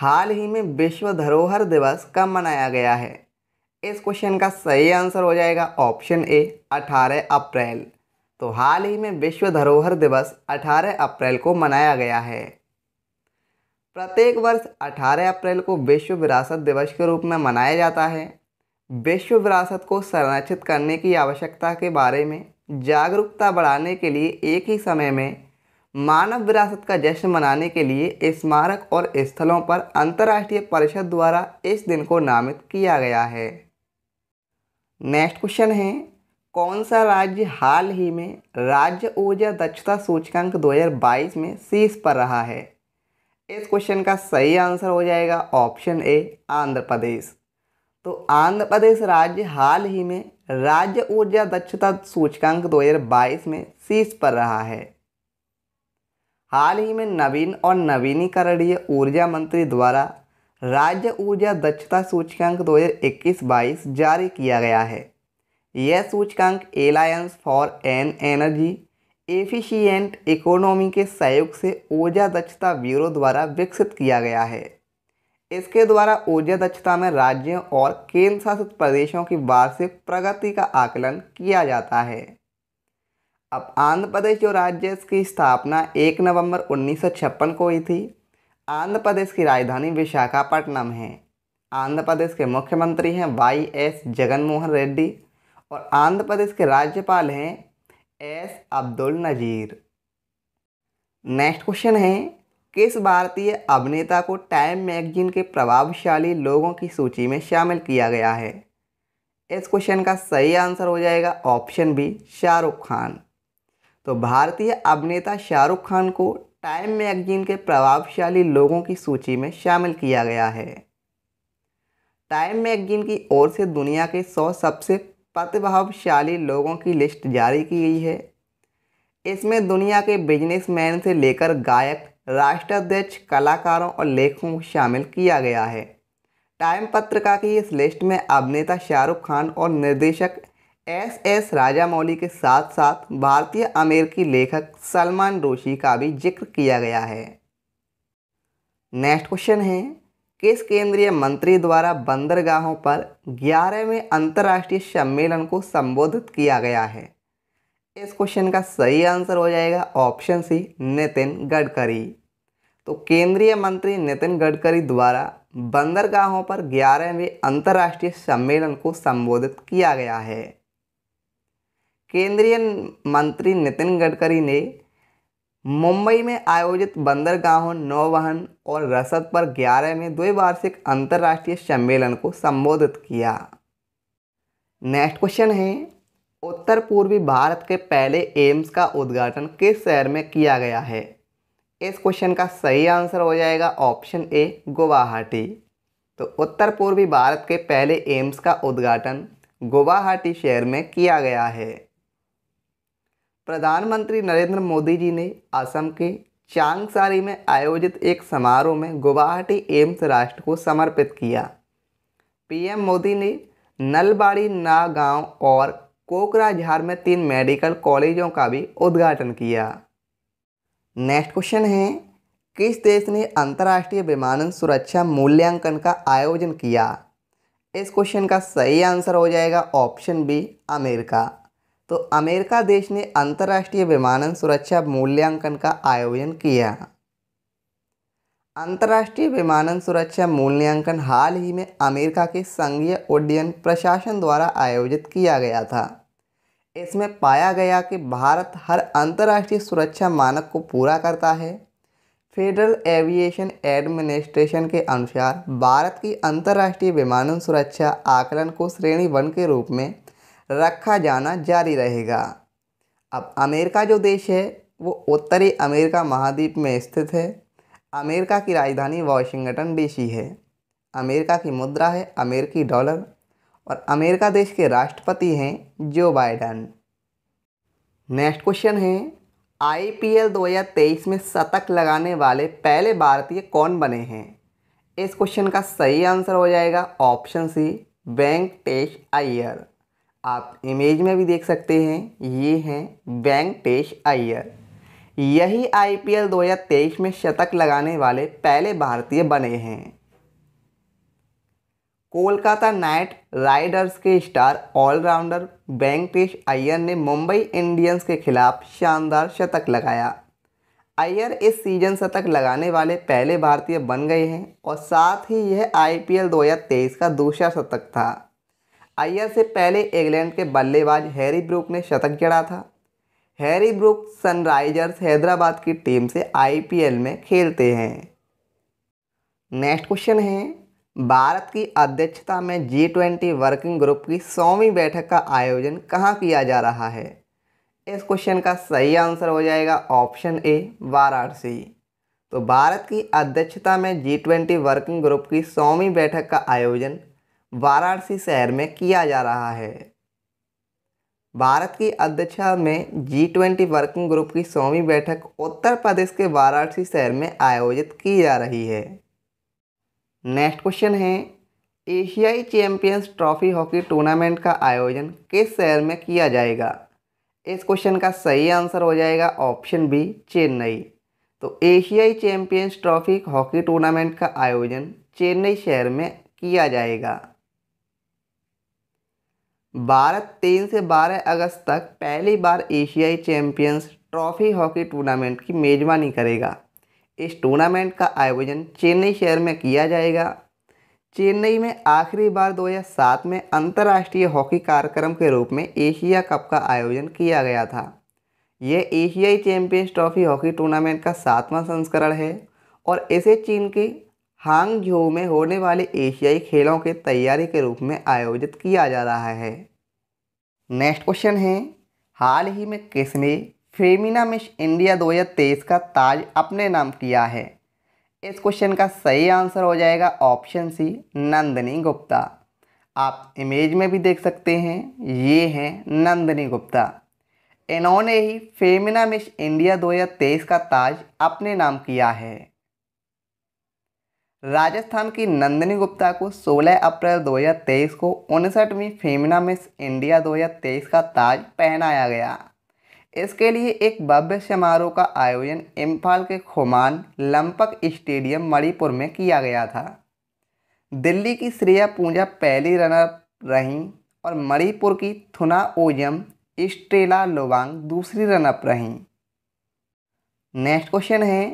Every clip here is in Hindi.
हाल ही में विश्व धरोहर दिवस कब मनाया गया है इस क्वेश्चन का सही आंसर हो जाएगा ऑप्शन ए 18 अप्रैल तो हाल ही में विश्व धरोहर दिवस 18 अप्रैल को मनाया गया है प्रत्येक वर्ष 18 अप्रैल को विश्व विरासत दिवस के रूप में मनाया जाता है विश्व विरासत को संरक्षित करने की आवश्यकता के बारे में जागरूकता बढ़ाने के लिए एक ही समय में मानव विरासत का जश्न मनाने के लिए स्मारक और स्थलों पर अंतर्राष्ट्रीय परिषद द्वारा इस दिन को नामित किया गया है नेक्स्ट क्वेश्चन है कौन सा राज्य हाल ही में राज्य ऊर्जा दक्षता सूचकांक 2022 में शीर्ष पर रहा है इस क्वेश्चन का सही आंसर हो जाएगा ऑप्शन ए आंध्र प्रदेश तो आंध्र प्रदेश राज्य हाल ही में राज्य ऊर्जा दक्षता सूचकांक 2022 में शीर्ष पर रहा है हाल ही में नवीन और नवीनीकरणीय ऊर्जा मंत्री द्वारा राज्य ऊर्जा दक्षता सूचकांक 2021-22 जारी किया गया है यह सूचकांक alliance for an energy efficient economy के सहयोग से ऊर्जा दक्षता ब्यूरो द्वारा विकसित किया गया है इसके द्वारा ऊर्जा दक्षता में राज्यों और केंद्र शासित प्रदेशों की वार्षिक प्रगति का आकलन किया जाता है अब आंध्र प्रदेश जो राज्य इसकी स्थापना 1 नवंबर 1956 को हुई थी आंध्र प्रदेश की राजधानी विशाखापट्टनम है आंध्र प्रदेश के मुख्यमंत्री हैं वाई एस जगनमोहन रेड्डी और आंध्र प्रदेश के राज्यपाल हैं S Abdul Nazeer next question है किस भारतीय अभिनेता को टाइम मैगजीन के प्रभावशाली लोगों की सूची में शामिल किया गया है इस क्वेश्चन का सही आंसर हो जाएगा ऑप्शन बी शाहरुख खान तो भारतीय अभिनेता शाहरुख खान को टाइम मैगजीन के प्रभावशाली लोगों की सूची में शामिल किया गया है टाइम मैगजीन की ओर से दुनिया के सौ सबसे प्रतिभावशाली लोगों की लिस्ट जारी की गई है इसमें दुनिया के बिजनेसमैन से लेकर गायक राष्ट्राध्यक्ष कलाकारों और लेखकों को शामिल किया गया है टाइम पत्रिका की इस लिस्ट में अभिनेता शाहरुख खान और निर्देशक एस एस राजामौली के साथ साथ भारतीय अमेरिकी लेखक सलमान रोशी का भी जिक्र किया गया है नेक्स्ट क्वेश्चन है किस केंद्रीय मंत्री द्वारा बंदरगाहों पर ग्यारहवें अंतर्राष्ट्रीय सम्मेलन को संबोधित किया गया है इस क्वेश्चन का सही आंसर हो जाएगा ऑप्शन सी नितिन गडकरी तो केंद्रीय मंत्री नितिन गडकरी द्वारा बंदरगाहों पर ग्यारहवें अंतर्राष्ट्रीय सम्मेलन को संबोधित किया गया है केंद्रीय मंत्री नितिन गडकरी ने मुंबई में आयोजित बंदरगाहों नौवहन और रसद पर में द्विवार्षिक अंतर्राष्ट्रीय सम्मेलन को संबोधित किया नेक्स्ट क्वेश्चन है उत्तर पूर्वी भारत के पहले एम्स का उद्घाटन किस शहर में किया गया है इस क्वेश्चन का सही आंसर हो जाएगा ऑप्शन ए गुवाहाटी तो उत्तर पूर्वी भारत के पहले एम्स का उद्घाटन गुवाहाटी शहर में किया गया है प्रधानमंत्री नरेंद्र मोदी जी ने असम के चांगसारी में आयोजित एक समारोह में गुवाहाटी एम्स राष्ट्र को समर्पित किया पीएम मोदी ने नलबाड़ी नागांव और कोकराझार में तीन मेडिकल कॉलेजों का भी उद्घाटन किया नेक्स्ट क्वेश्चन है किस देश ने अंतर्राष्ट्रीय विमानन सुरक्षा मूल्यांकन का आयोजन किया इस क्वेश्चन का सही आंसर हो जाएगा ऑप्शन बी अमेरिका तो अमेरिका देश ने अंतर्राष्ट्रीय विमानन सुरक्षा मूल्यांकन का आयोजन किया अंतर्राष्ट्रीय विमानन सुरक्षा मूल्यांकन हाल ही में अमेरिका के संघीय उड्डयन प्रशासन द्वारा आयोजित किया गया था इसमें पाया गया कि भारत हर अंतर्राष्ट्रीय सुरक्षा मानक को पूरा करता है फेडरल एविएशन एडमिनिस्ट्रेशन के अनुसार भारत की अंतर्राष्ट्रीय विमानन सुरक्षा आकलन को श्रेणी वन के रूप में रखा जाना जारी रहेगा अब अमेरिका जो देश है वो उत्तरी अमेरिका महाद्वीप में स्थित है अमेरिका की राजधानी वाशिंगटन डीसी है अमेरिका की मुद्रा है अमेरिकी डॉलर और अमेरिका देश के राष्ट्रपति हैं जो बाइडन नेक्स्ट क्वेश्चन है आईपीएल 2023 में शतक लगाने वाले पहले भारतीय कौन बने हैं इस क्वेश्चन का सही आंसर हो जाएगा ऑप्शन सी वेंकटेश अय्यर आप इमेज में भी देख सकते हैं ये हैं वेंकटेश अय्यर यही आईपीएल 2023 में शतक लगाने वाले पहले भारतीय बने हैं कोलकाता नाइट राइडर्स के स्टार ऑलराउंडर वेंकटेश अय्यर ने मुंबई इंडियंस के खिलाफ शानदार शतक लगाया अय्यर इस सीजन शतक लगाने वाले पहले भारतीय बन गए हैं और साथ ही यह आईपीएल 2023 का दूसरा शतक था आईआर से पहले इंग्लैंड के बल्लेबाज हैरी ब्रूक ने शतक जड़ा था हैरी ब्रूक सनराइजर्स हैदराबाद की टीम से आईपीएल में खेलते हैं नेक्स्ट क्वेश्चन है भारत की अध्यक्षता में जी ट्वेंटी वर्किंग ग्रुप की सौवीं बैठक का आयोजन कहाँ किया जा रहा है इस क्वेश्चन का सही आंसर हो जाएगा ऑप्शन ए वाराणसी तो भारत की अध्यक्षता में जी ट्वेंटी वर्किंग ग्रुप की सौवीं बैठक का आयोजन वाराणसी शहर में किया जा रहा है भारत की अध्यक्षता में जी ट्वेंटी वर्किंग ग्रुप की सौवीं बैठक उत्तर प्रदेश के वाराणसी शहर में आयोजित की जा रही है नेक्स्ट क्वेश्चन है एशियाई चैंपियंस ट्रॉफी हॉकी टूर्नामेंट का आयोजन किस शहर में किया जाएगा इस क्वेश्चन का सही आंसर हो जाएगा ऑप्शन बी चेन्नई तो एशियाई चैंपियंस ट्रॉफी हॉकी टूर्नामेंट का आयोजन चेन्नई शहर में किया जाएगा भारत तीन से बारह अगस्त तक पहली बार एशियाई चैंपियंस ट्रॉफी हॉकी टूर्नामेंट की मेज़बानी करेगा इस टूर्नामेंट का आयोजन चेन्नई शहर में किया जाएगा चेन्नई में आखिरी बार 2007 में अंतर्राष्ट्रीय हॉकी कार्यक्रम के रूप में एशिया कप का आयोजन किया गया था यह एशियाई चैंपियंस ट्रॉफी हॉकी टूर्नामेंट का सातवां संस्करण है और इसे चीन के हांगझो में होने वाले एशियाई खेलों के तैयारी के रूप में आयोजित किया जा रहा है नेक्स्ट क्वेश्चन है हाल ही में किसने फेमिना मिश इंडिया 2023 का ताज अपने नाम किया है इस क्वेश्चन का सही आंसर हो जाएगा ऑप्शन सी नंदनी गुप्ता आप इमेज में भी देख सकते हैं ये हैं नंदनी गुप्ता इन्होंने ही फेमिना मिश इंडिया 2023 का ताज अपने नाम किया है राजस्थान की नंदिनी गुप्ता को 16 अप्रैल 2023 को उनसठवीं फेमिना मिस इंडिया 2023 का ताज पहनाया गया इसके लिए एक भव्य समारोह का आयोजन इम्फाल के खुमान लंपक स्टेडियम मणिपुर में किया गया था दिल्ली की श्रेया पूजा पहली रनर रहीं और मणिपुर की थुना ओजम स्ट्रेला लोवांग दूसरी रनअप रहीं नेक्स्ट क्वेश्चन है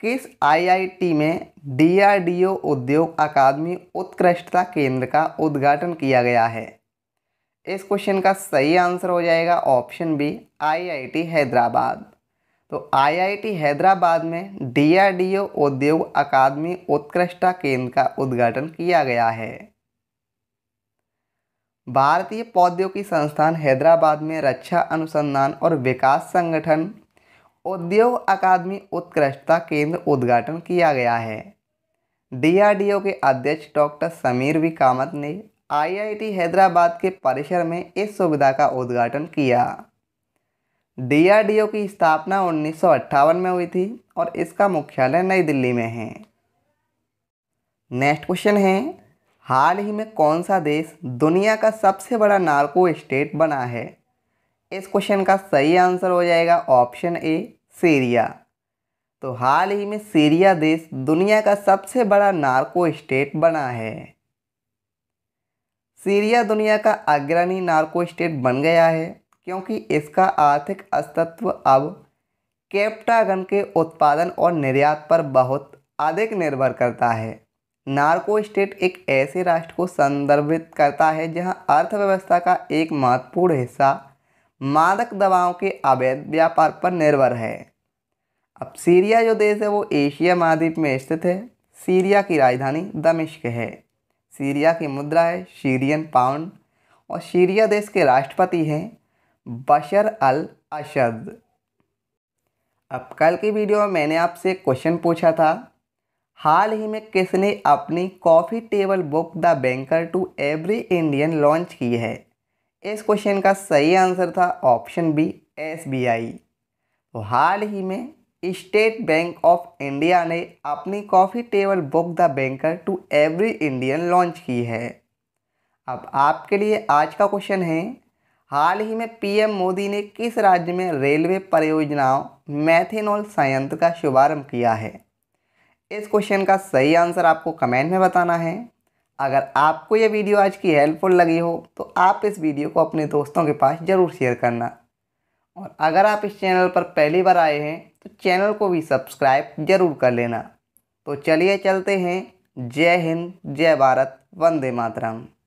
किस आईआईटी में डीआरडीओ उद्योग अकादमी उत्कृष्टता केंद्र का उद्घाटन किया गया है इस क्वेश्चन का सही आंसर हो जाएगा ऑप्शन बी आईआईटी हैदराबाद तो आईआईटी हैदराबाद में डीआरडीओ उद्योग अकादमी उत्कृष्टता केंद्र का उद्घाटन किया गया है भारतीय प्रौद्योगिकी संस्थान हैदराबाद में रक्षा अनुसंधान और विकास संगठन उद्योग अकादमी उत्कृष्टता केंद्र उद्घाटन किया गया है डीआरडीओ के अध्यक्ष डॉक्टर समीर वी कामत ने आईआईटी हैदराबाद के परिसर में इस सुविधा का उद्घाटन किया डीआरडीओ की स्थापना उन्नीस में हुई थी और इसका मुख्यालय नई दिल्ली में है नेक्स्ट क्वेश्चन है हाल ही में कौन सा देश दुनिया का सबसे बड़ा नार्को स्टेट बना है इस क्वेश्चन का सही आंसर हो जाएगा ऑप्शन ए सीरिया तो हाल ही में सीरिया देश दुनिया का सबसे बड़ा नार्को स्टेट बना है सीरिया दुनिया का अग्रणी नार्को स्टेट बन गया है क्योंकि इसका आर्थिक अस्तित्व अब कैप्टागन के उत्पादन और निर्यात पर बहुत अधिक निर्भर करता है नार्को स्टेट एक ऐसे राष्ट्र को संदर्भित करता है जहां अर्थव्यवस्था का एक महत्वपूर्ण हिस्सा मादक दवाओं के अवैध व्यापार पर निर्भर है अब सीरिया जो देश है वो एशिया महाद्वीप में स्थित है सीरिया की राजधानी दमिश्क है सीरिया की मुद्रा है सीरियन पाउंड और सीरिया देश के राष्ट्रपति हैं बशर अल अशद अब कल की वीडियो में मैंने आपसे क्वेश्चन पूछा था हाल ही में किसने अपनी coffee table book the banker to every Indian launch की है इस क्वेश्चन का सही आंसर था ऑप्शन बी एसबीआई तो हाल ही में स्टेट बैंक ऑफ इंडिया ने अपनी coffee table book the banker to every Indian launch की है अब आपके लिए आज का क्वेश्चन है हाल ही में पीएम मोदी ने किस राज्य में रेलवे परियोजनाओं मैथेनॉल संयंत्र का शुभारंभ किया है इस क्वेश्चन का सही आंसर आपको कमेंट में बताना है अगर आपको ये वीडियो आज की हेल्पफुल लगी हो तो आप इस वीडियो को अपने दोस्तों के पास ज़रूर शेयर करना और अगर आप इस चैनल पर पहली बार आए हैं तो चैनल को भी सब्सक्राइब जरूर कर लेना तो चलिए चलते हैं जय हिंद जय भारत वंदे मातरम